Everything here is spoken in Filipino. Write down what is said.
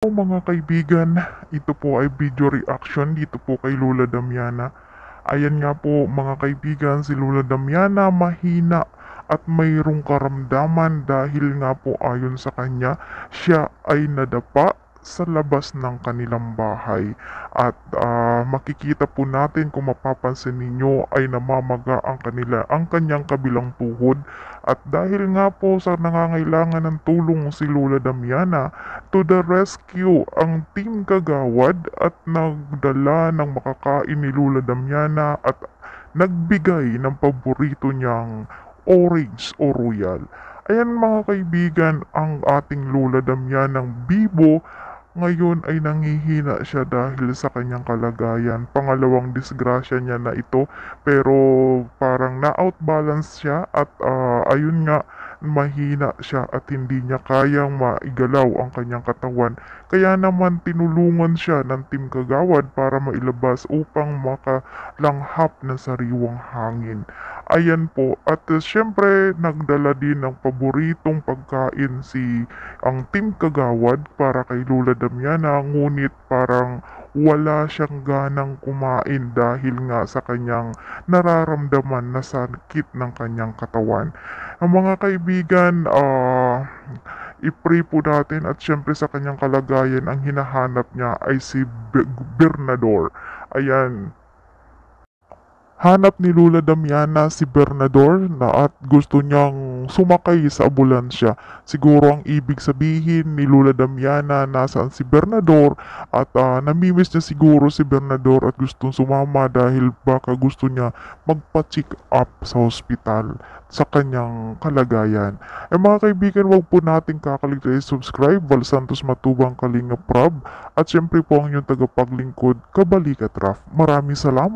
po mga kaibigan, ito po ay video reaction dito po kay Lola Damiana. Ayan nga po mga kaibigan, si Lola Damiana mahina at mayroong karamdaman dahil nga po ayon sa kanya, siya ay nadapa sa labas ng kanilang bahay at uh, makikita po natin kung mapapansin ninyo ay namamaga ang kanila ang kanyang kabilang tuhod at dahil nga po sa nangangailangan ng tulong si Lola Damiana to the rescue ang team kagawad at nagdala ng makakain ni Lola Damiana at nagbigay ng paborito niyang orange o royal. Ayan mga kaibigan, ang ating Lola Damian ng Bibo ngayon ay nangihina siya dahil sa kanyang kalagayan. Pangalawang disgrasya niya na ito pero parang na-outbalance siya at uh, ayun nga mahina siya at hindi niya kayang maigalaw ang kanyang katawan. Kaya naman tinulungan siya ng team kagawad para mailabas upang makalanghap ng sariwang hangin. Ayan po. At uh, syempre, nagdala din ng paboritong pagkain si ang Team Kagawad para kay Lula Damiana. Ngunit parang wala siyang ganang kumain dahil nga sa kanyang nararamdaman na sakit ng kanyang katawan. Ang mga kaibigan, uh, i-pray po natin at syempre sa kanyang kalagayan ang hinahanap niya ay si Bernador. Ayan, Hanap ni Lula Damiana si Bernador na at gusto niyang sumakay sa ambulansya. Siguro ang ibig sabihin ni Lula Damiana nasaan si Bernador at uh, namimiss niya siguro si Bernador at gustong sumama dahil baka gusto niya magpa-check up sa hospital sa kanyang kalagayan. Eh mga kaibigan, wag po natin kakaligtay subscribe Val Santos Matubang Kalinga Prab at syempre po ang inyong tagapaglingkod Kabalik at Raf. Maraming salamat!